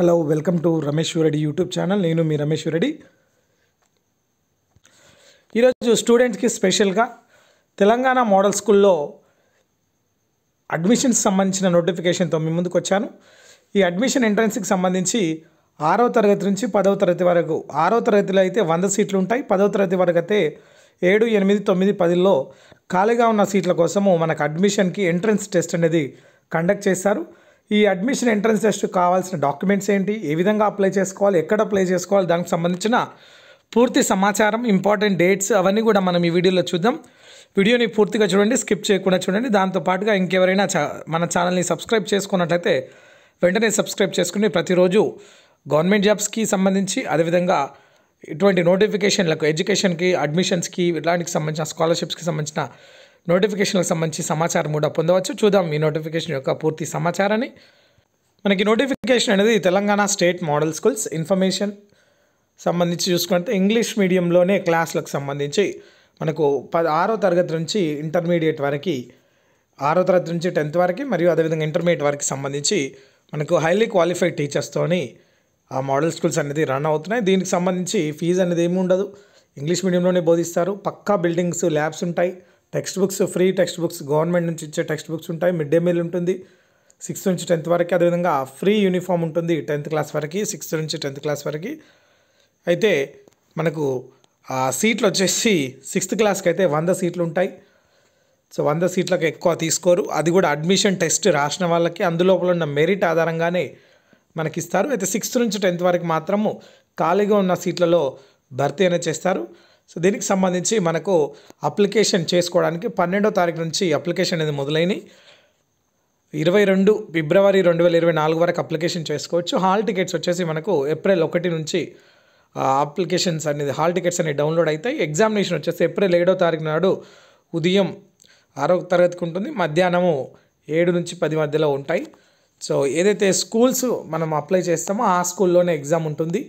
hello welcome to Reddy YouTube channel నేను మీ రెడ్డి ఈరోజు స్టూడెంట్స్కి స్పెషల్గా తెలంగాణ మోడల్ స్కూల్లో అడ్మిషన్స్ సంబంధించిన నోటిఫికేషన్తో మీ ముందుకు వచ్చాను ఈ అడ్మిషన్ ఎంట్రన్స్కి సంబంధించి ఆరో తరగతి నుంచి పదవ తరగతి వరకు ఆరో తరగతిలో అయితే వంద సీట్లు ఉంటాయి పదవ తరగతి వరకు అయితే ఏడు ఎనిమిది తొమ్మిది పదిలో ఖాళీగా ఉన్న సీట్ల కోసము మనకు అడ్మిషన్కి ఎంట్రన్స్ టెస్ట్ అనేది కండక్ట్ చేస్తారు ఈ అడ్మిషన్ ఎంట్రన్స్ టెస్ట్ కావాల్సిన డాక్యుమెంట్స్ ఏంటి ఏ విధంగా అప్లై చేసుకోవాలి ఎక్కడ అప్లై చేసుకోవాలి దానికి సంబంధించిన పూర్తి సమాచారం ఇంపార్టెంట్ డేట్స్ అవన్నీ కూడా మనం ఈ వీడియోలో చూద్దాం వీడియోని పూర్తిగా చూడండి స్కిప్ చేయకుండా చూడండి దాంతోపాటుగా ఇంకెవరైనా మన ఛానల్ని సబ్స్క్రైబ్ చేసుకున్నట్లయితే వెంటనే సబ్స్క్రైబ్ చేసుకుని ప్రతిరోజు గవర్నమెంట్ జాబ్స్కి సంబంధించి అదేవిధంగా ఇటువంటి నోటిఫికేషన్లకు ఎడ్యుకేషన్కి అడ్మిషన్స్కి ఇలాంటికి సంబంధించిన స్కాలర్షిప్స్కి సంబంధించిన నోటిఫికేషన్లకు సంబంధించి సమాచారం కూడా పొందవచ్చు చూద్దాం ఈ నోటిఫికేషన్ యొక్క పూర్తి సమాచారాన్ని మనకి నోటిఫికేషన్ అనేది Telangana state model schools information సంబంధించి చూసుకుంటే ఇంగ్లీష్ మీడియంలోనే క్లాసులకు సంబంధించి మనకు ప ఆరో తరగతి నుంచి ఇంటర్మీడియట్ వరకు ఆరో తరగతి నుంచి టెన్త్ వరకు మరియు అదేవిధంగా ఇంటర్మీడియట్ వరకు సంబంధించి మనకు హైలీ క్వాలిఫైడ్ టీచర్స్తోని ఆ మోడల్ స్కూల్స్ అనేది రన్ అవుతున్నాయి దీనికి సంబంధించి ఫీజు అనేది ఏమి ఉండదు ఇంగ్లీష్ మీడియంలోనే బోధిస్తారు పక్కా బిల్డింగ్స్ ల్యాబ్స్ ఉంటాయి text books free text books government నుంచి ఇచ్చే టెక్స్ట్ బుక్స్ ఉంటాయి మిడ్ డే మీల్ ఉంటుంది సిక్స్త్ నుంచి టెన్త్ వరకు అదేవిధంగా ఫ్రీ యూనిఫామ్ ఉంటుంది టెన్త్ క్లాస్ వరకు సిక్స్త్ నుంచి టెన్త్ క్లాస్ వరకు అయితే మనకు సీట్లు వచ్చేసి సిక్స్త్ క్లాస్కి అయితే వంద సీట్లు ఉంటాయి సో వంద సీట్లకు ఎక్కువ తీసుకోరు అది కూడా అడ్మిషన్ టెస్ట్ రాసిన వాళ్ళకి అందులోపల ఉన్న మెరిట్ ఆధారంగానే మనకి ఇస్తారు అయితే సిక్స్త్ నుంచి టెన్త్ వరకు మాత్రము ఖాళీగా ఉన్న సీట్లలో భర్తీ అనేది చేస్తారు సో దీనికి సంబంధించి మనకు అప్లికేషన్ చేసుకోవడానికి పన్నెండో తారీఖు నుంచి అప్లికేషన్ అనేది మొదలైనవి ఇరవై రెండు ఫిబ్రవరి రెండు వేల ఇరవై నాలుగు వరకు అప్లికేషన్ చేసుకోవచ్చు హాల్ టికెట్స్ వచ్చేసి మనకు ఏప్రిల్ ఒకటి నుంచి అప్లికేషన్స్ అనేది హాల్ టికెట్స్ అనేవి డౌన్లోడ్ అవుతాయి ఎగ్జామినేషన్ వచ్చేసి ఏప్రిల్ ఏడో తారీఖు నాడు ఉదయం ఆరో తరగతికి ఉంటుంది మధ్యాహ్నము ఏడు నుంచి పది మధ్యలో ఉంటాయి సో ఏదైతే స్కూల్స్ మనం అప్లై చేస్తామో ఆ స్కూల్లోనే ఎగ్జామ్ ఉంటుంది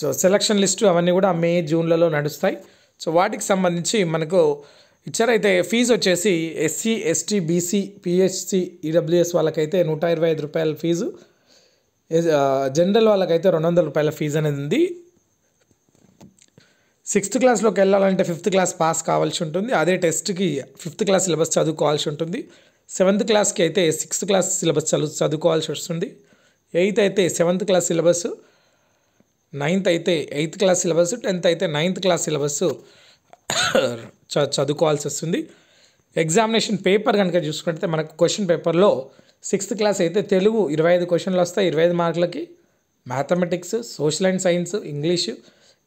సో సెలక్షన్ లిస్టు అవన్నీ కూడా మే జూన్లలో నడుస్తాయి సో వాటికి సంబంధించి మనకు ఇచ్చారైతే ఫీజు వచ్చేసి SC ST BC PHC EWS వాళ్ళకైతే నూట ఇరవై ఐదు రూపాయల ఫీజు జనరల్ వాళ్ళకైతే రెండు వందల రూపాయల ఫీజు అనేది ఉంది సిక్స్త్ క్లాస్లోకి వెళ్ళాలంటే ఫిఫ్త్ క్లాస్ పాస్ కావాల్సి ఉంటుంది అదే టెస్ట్కి ఫిఫ్త్ క్లాస్ సిలబస్ చదువుకోవాల్సి ఉంటుంది సెవెంత్ క్లాస్కి అయితే సిక్స్త్ క్లాస్ సిలబస్ చదువు చదువుకోవాల్సి వస్తుంది ఎయిత్ అయితే సెవెంత్ క్లాస్ సిలబస్ నైన్త్ అయితే ఎయిత్ క్లాస్ సిలబస్ టెన్త్ అయితే నైన్త్ క్లాస్ సిలబస్ చ చదువుకోవాల్సి వస్తుంది ఎగ్జామినేషన్ పేపర్ కనుక చూసుకుంటే మనకు క్వశ్చన్ పేపర్లో సిక్స్త్ క్లాస్ అయితే తెలుగు ఇరవై ఐదు క్వశ్చన్లు వస్తాయి ఇరవై ఐదు మార్కులకి mathematics social and science English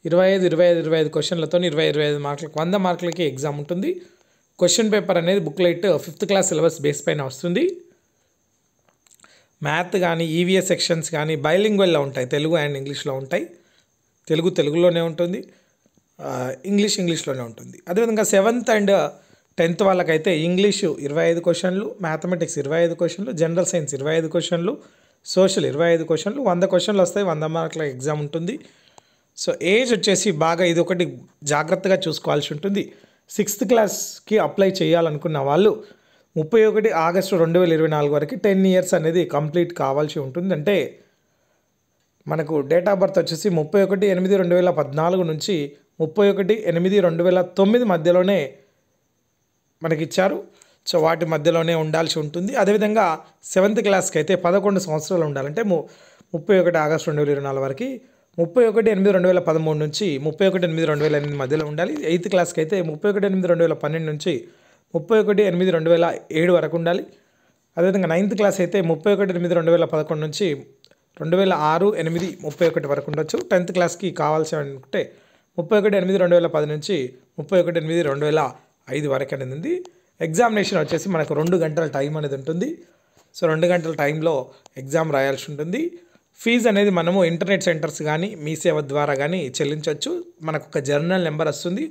ఇరవై ఐదు ఇరవై ఐదు ఇరవై ఐదు క్వశ్చన్లతో ఇరవై ఇరవై ఐదు మార్కులకు వంద మార్కులకి ఎగ్జామ్ ఉంటుంది క్వశ్చన్ పేపర్ అనేది booklet fifth class syllabus base పైన వస్తుంది మ్యాథ్ కానీ ఈవీఎస్ సెక్షన్స్ కానీ బైలింగ్వెల్లో ఉంటాయి తెలుగు అండ్ ఇంగ్లీష్లో ఉంటాయి తెలుగు తెలుగులోనే ఉంటుంది ఇంగ్లీష్ ఇంగ్లీష్లోనే ఉంటుంది అదేవిధంగా సెవెంత్ అండ్ టెన్త్ వాళ్ళకైతే ఇంగ్లీషు ఇరవై ఐదు క్వశ్చన్లు మ్యాథమెటిక్స్ ఇరవై ఐదు క్వశ్చన్లు జనరల్ సైన్స్ ఇరవై ఐదు క్వశ్చన్లు సోషల్ ఇరవై ఐదు క్వశ్చన్లు వంద క్వశ్చన్లు వస్తాయి వంద మార్కుల ఎగ్జామ్ ఉంటుంది సో ఏజ్ వచ్చేసి బాగా ఇది ఒకటి జాగ్రత్తగా చూసుకోవాల్సి ఉంటుంది సిక్స్త్ క్లాస్కి అప్లై చేయాలనుకున్న వాళ్ళు ముప్పై ఒకటి ఆగస్టు రెండు వేల ఇరవై నాలుగు వరకు టెన్ ఇయర్స్ అనేది కంప్లీట్ కావాల్సి ఉంటుంది అంటే మనకు డేట్ ఆఫ్ బర్త్ వచ్చేసి ముప్పై ఒకటి ఎనిమిది రెండు వేల పద్నాలుగు నుంచి ముప్పై ఒకటి ఎనిమిది రెండు వేల తొమ్మిది మధ్యలోనే మనకిచ్చారు సో వాటి మధ్యలోనే ఉండాల్సి ఉంటుంది అదేవిధంగా సెవెంత్ క్లాస్కి అయితే పదకొండు సంవత్సరాలు ఉండాలంటే ము ముప్పై ఒకటి ఆగస్టు రెండు వేల ఇరవై నాలుగు వరకు ముప్పై ఒకటి ఎనిమిది రెండు వేల పదమూడు నుంచి ముప్పై ఒకటి ఎనిమిది రెండు వేల ఎనిమిది మధ్యలో ఉండాలి ఎయిత్ క్లాస్కి అయితే ముప్పై ఒకటి ఎనిమిది రెండు వేల పన్నెండు నుంచి ముప్పై ఒకటి ఎనిమిది రెండు వేల ఏడు వరకు ఉండాలి అదేవిధంగా నైన్త్ క్లాస్ అయితే ముప్పై ఒకటి ఎనిమిది రెండు వేల పదకొండు నుంచి రెండు వేల ఆరు ఎనిమిది ముప్పై ఒకటి వరకు ఉండొచ్చు టెన్త్ క్లాస్కి కావాల్సి అనుకుంటే ముప్పై ఒకటి ఎనిమిది రెండు వేల పది నుంచి ముప్పై ఒకటి ఎనిమిది రెండు వేల ఐదు వరకు అనేది ఉంది ఎగ్జామినేషన్ వచ్చేసి మనకు రెండు గంటల టైం అనేది ఉంటుంది సో రెండు గంటల టైంలో ఎగ్జామ్ రాయాల్సి ఉంటుంది ఫీజు అనేది మనము ఇంటర్నెట్ సెంటర్స్ కానీ మీ సేవ ద్వారా కానీ చెల్లించవచ్చు మనకు ఒక జర్నల్ నెంబర్ వస్తుంది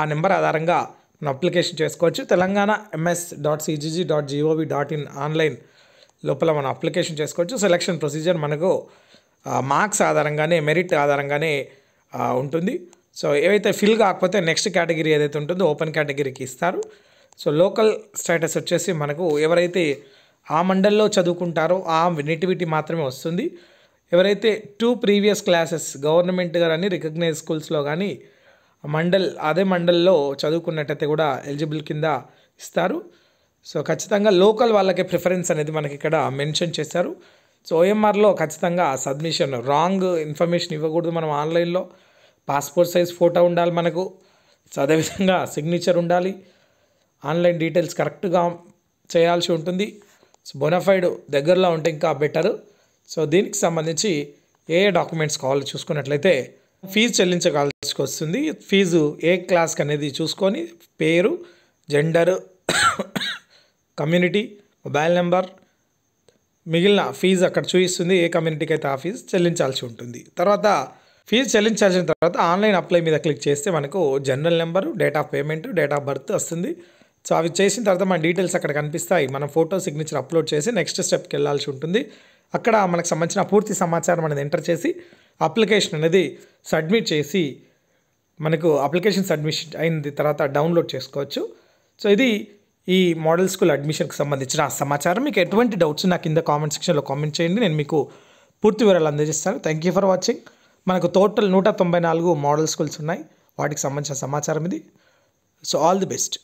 ఆ నెంబర్ ఆధారంగా మనం అప్లికేషన్ చేసుకోవచ్చు Telangana MS dot CGG dot GOV dot in online లోపల మనం అప్లికేషన్ చేసుకోవచ్చు సెలక్షన్ ప్రొసీజర్ మనకు మార్క్స్ ఆధారంగానే మెరిట్ ఆధారంగానే ఉంటుంది సో ఏవైతే ఫిల్ కాకపోతే నెక్స్ట్ కేటగిరీ ఏదైతే ఉంటుందో ఓపెన్ కేటగిరీకి ఇస్తారు సో లోకల్ స్టేటస్ వచ్చేసి మనకు ఎవరైతే ఆ మండల్లో చదువుకుంటారో ఆ నెటివిటీ మాత్రమే వస్తుంది ఎవరైతే టూ ప్రీవియస్ క్లాసెస్ గవర్నమెంట్ కానీ రికగ్నైజ్ స్కూల్స్లో కానీ మండల్ అదే మండల్లో చదువుకున్నట్టయితే కూడా ఎలిజిబుల్ కింద ఇస్తారు సో ఖచ్చితంగా లోకల్ వాళ్ళకే ప్రిఫరెన్స్ అనేది మనకి ఇక్కడ మెన్షన్ చేశారు సో ఓఎంఆర్లో ఖచ్చితంగా సబ్మిషన్ రాంగ్ ఇన్ఫర్మేషన్ ఇవ్వకూడదు మనం ఆన్లైన్లో పాస్పోర్ట్ సైజ్ ఫోటో ఉండాలి మనకు సో అదేవిధంగా సిగ్నేచర్ ఉండాలి ఆన్లైన్ డీటెయిల్స్ కరెక్ట్గా చేయాల్సి ఉంటుంది సో బొనఫైడ్ దగ్గరలో ఉంటే ఇంకా బెటర్ సో దీనికి సంబంధించి ఏ డాక్యుమెంట్స్ కావాలో చూసుకున్నట్లయితే ఫీజు చెల్లించవలసి వస్తుంది ఫీజు ఏ క్లాస్కి అనేది చూసుకొని పేరు జెండర్ కమ్యూనిటీ మొబైల్ నెంబర్ మిగిలిన ఫీజు అక్కడ చూపిస్తుంది ఏ కమ్యూనిటీకి అయితే ఆ ఫీజు చెల్లించాల్సి ఉంటుంది తర్వాత ఫీజు చెల్లించాల్సిన తర్వాత ఆన్లైన్ అప్లై మీద క్లిక్ చేస్తే మనకు general number date of payment date of birth వస్తుంది సో అవి చేసిన తర్వాత మన డీటెయిల్స్ అక్కడ కనిపిస్తాయి మనం ఫోటో సిగ్నేచర్ అప్లోడ్ చేసి నెక్స్ట్ స్టెప్కి వెళ్ళాల్సి ఉంటుంది అక్కడ మనకు సంబంధించిన పూర్తి సమాచారం అనేది ఎంటర్ చేసి అప్లికేషన్ అనేది సబ్మిట్ చేసి మనకు అప్లికేషన్ సబ్మిషన్ అయిన తర్వాత డౌన్లోడ్ చేసుకోవచ్చు సో ఇది ఈ మోడల్ స్కూల్ అడ్మిషన్కి సంబంధించిన సమాచారం మీకు ఎటువంటి డౌట్స్ నాకు కింద కామెంట్ సెక్షన్లో కామెంట్ చేయండి నేను మీకు పూర్తి వివరాలు అందజేస్తాను థ్యాంక్ యూ ఫర్ వాచింగ్ మనకు టోటల్ నూట తొంభై నాలుగు మోడల్ స్కూల్స్ ఉన్నాయి వాటికి సంబంధించిన సమాచారం ఇది సో ఆల్ ది బెస్ట్